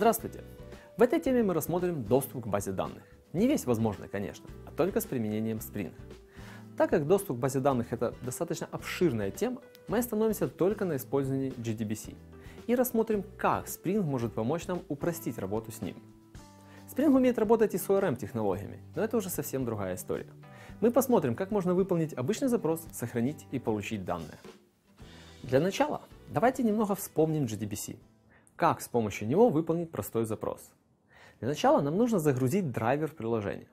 Здравствуйте! В этой теме мы рассмотрим доступ к базе данных. Не весь возможный, конечно, а только с применением Spring. Так как доступ к базе данных – это достаточно обширная тема, мы остановимся только на использовании GDBC и рассмотрим, как Spring может помочь нам упростить работу с ним. Spring умеет работать и с ORM-технологиями, но это уже совсем другая история. Мы посмотрим, как можно выполнить обычный запрос, сохранить и получить данные. Для начала давайте немного вспомним GDBC как с помощью него выполнить простой запрос. Для начала нам нужно загрузить драйвер в приложение.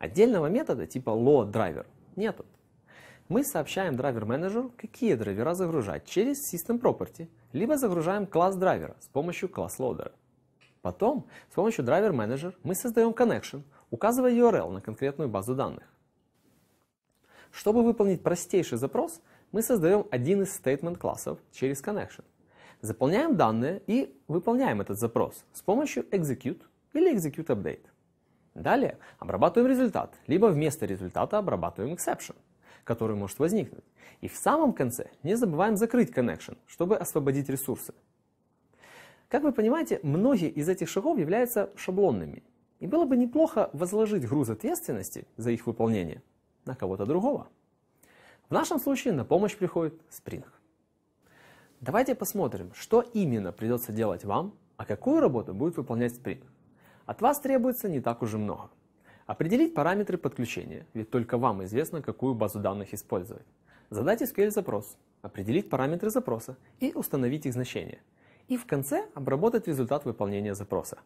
Отдельного метода типа load-driver нету. Мы сообщаем драйвер-менеджеру, какие драйвера загружать через System Property, либо загружаем класс драйвера с помощью класс лодера. Потом с помощью драйвер-менеджер мы создаем connection, указывая URL на конкретную базу данных. Чтобы выполнить простейший запрос, мы создаем один из statement классов через connection. Заполняем данные и выполняем этот запрос с помощью execute или execute update. Далее обрабатываем результат, либо вместо результата обрабатываем exception, который может возникнуть. И в самом конце не забываем закрыть connection, чтобы освободить ресурсы. Как вы понимаете, многие из этих шагов являются шаблонными. И было бы неплохо возложить груз ответственности за их выполнение на кого-то другого. В нашем случае на помощь приходит Spring. Давайте посмотрим, что именно придется делать вам, а какую работу будет выполнять Spring. От вас требуется не так уже много. Определить параметры подключения, ведь только вам известно, какую базу данных использовать. Задать SQL-запрос, определить параметры запроса и установить их значение. И в конце обработать результат выполнения запроса.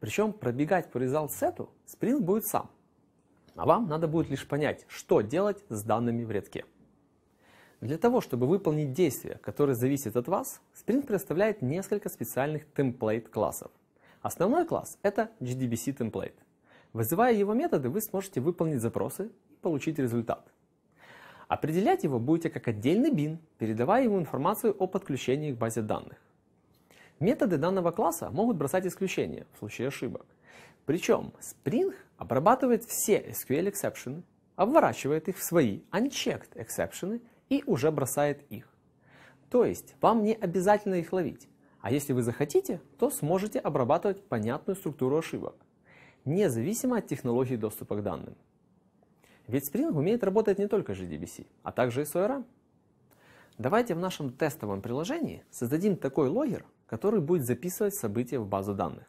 Причем пробегать по result Spring будет сам. А вам надо будет лишь понять, что делать с данными в редке. Для того, чтобы выполнить действие, которое зависит от вас, Spring предоставляет несколько специальных темплейт-классов. Основной класс – это GDBC template. Вызывая его методы, вы сможете выполнить запросы и получить результат. Определять его будете как отдельный бин, передавая ему информацию о подключении к базе данных. Методы данного класса могут бросать исключения в случае ошибок. Причем Spring обрабатывает все SQL эксепшены, обворачивает их в свои unchecked эксепшены – и уже бросает их. То есть вам не обязательно их ловить, а если вы захотите, то сможете обрабатывать понятную структуру ошибок, независимо от технологии доступа к данным. Ведь Spring умеет работать не только с JDBC, а также и с ORM. Давайте в нашем тестовом приложении создадим такой логер, который будет записывать события в базу данных.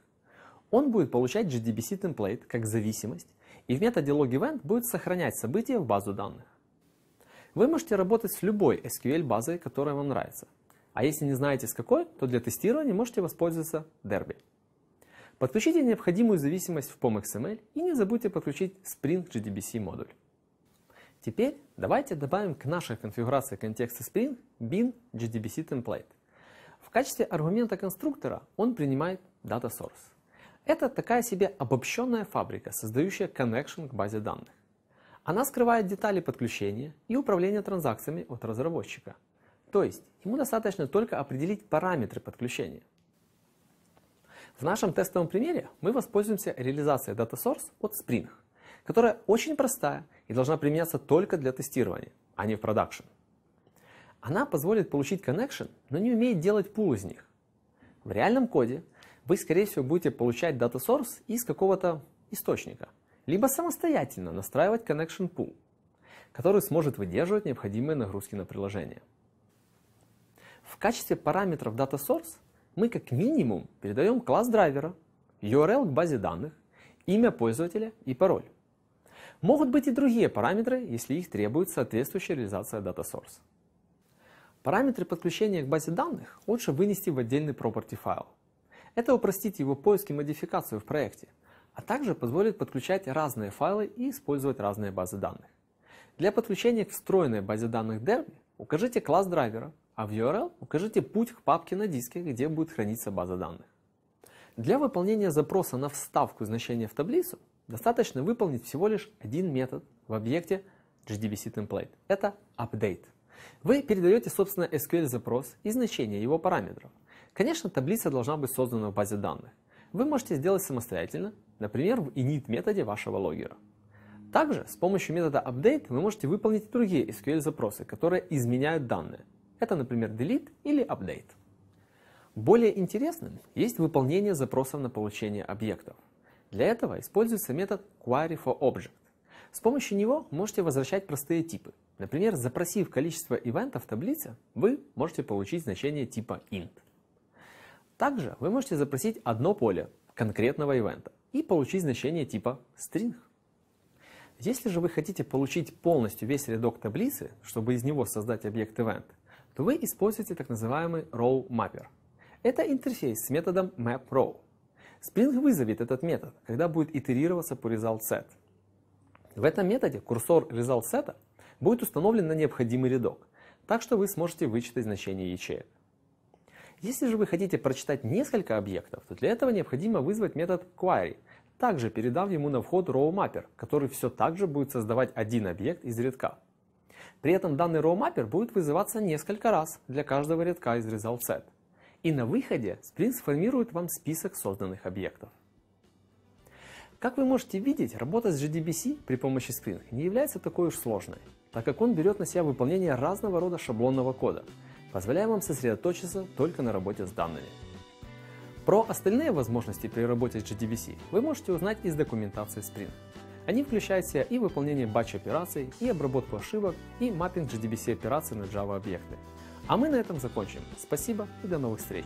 Он будет получать JDBC темплейт как зависимость, и в методе logEvent будет сохранять события в базу данных. Вы можете работать с любой SQL-базой, которая вам нравится. А если не знаете с какой, то для тестирования можете воспользоваться Derby. Подключите необходимую зависимость в POM.xml и не забудьте подключить Spring JDBC модуль. Теперь давайте добавим к нашей конфигурации контекста Spring bin JDBC template. В качестве аргумента конструктора он принимает data source. Это такая себе обобщенная фабрика, создающая connection к базе данных. Она скрывает детали подключения и управления транзакциями от разработчика. То есть ему достаточно только определить параметры подключения. В нашем тестовом примере мы воспользуемся реализацией Data от Spring, которая очень простая и должна применяться только для тестирования, а не в продакшн. Она позволит получить connection, но не умеет делать пул из них. В реальном коде вы, скорее всего, будете получать Data из какого-то источника – либо самостоятельно настраивать Connection Pool, который сможет выдерживать необходимые нагрузки на приложение. В качестве параметров Data Source мы как минимум передаем класс драйвера, URL к базе данных, имя пользователя и пароль. Могут быть и другие параметры, если их требует соответствующая реализация Data Source. Параметры подключения к базе данных лучше вынести в отдельный property файл. Это упростит его поиск и модификацию в проекте – а также позволит подключать разные файлы и использовать разные базы данных. Для подключения к встроенной базе данных Derby укажите класс драйвера, а в URL укажите путь к папке на диске, где будет храниться база данных. Для выполнения запроса на вставку значения в таблицу достаточно выполнить всего лишь один метод в объекте GDBC template. Это update. Вы передаете, собственно, SQL запрос и значение его параметров. Конечно, таблица должна быть создана в базе данных вы можете сделать самостоятельно, например, в init методе вашего логера. Также с помощью метода update вы можете выполнить другие SQL запросы, которые изменяют данные. Это, например, delete или update. Более интересным есть выполнение запросов на получение объектов. Для этого используется метод query for object. С помощью него можете возвращать простые типы. Например, запросив количество ивентов в таблице, вы можете получить значение типа int. Также вы можете запросить одно поле конкретного ивента и получить значение типа string. Если же вы хотите получить полностью весь рядок таблицы, чтобы из него создать объект event, то вы используете так называемый row mapper. Это интерфейс с методом mapRow. Spring вызовет этот метод, когда будет итерироваться по result В этом методе курсор result будет установлен на необходимый рядок, так что вы сможете вычитать значение ячеек. Если же вы хотите прочитать несколько объектов, то для этого необходимо вызвать метод query, также передав ему на вход RowMapper, который все так же будет создавать один объект из редка. При этом данный RowMapper будет вызываться несколько раз для каждого редка из resultSet, И на выходе Spring сформирует вам список созданных объектов. Как вы можете видеть, работа с JDBC при помощи Spring не является такой уж сложной, так как он берет на себя выполнение разного рода шаблонного кода – Позволяем вам сосредоточиться только на работе с данными. Про остальные возможности при работе с GDBC вы можете узнать из документации Spring. Они включают в себя и выполнение батч-операций, и обработку ошибок, и маппинг GDBC-операций на Java-объекты. А мы на этом закончим. Спасибо и до новых встреч!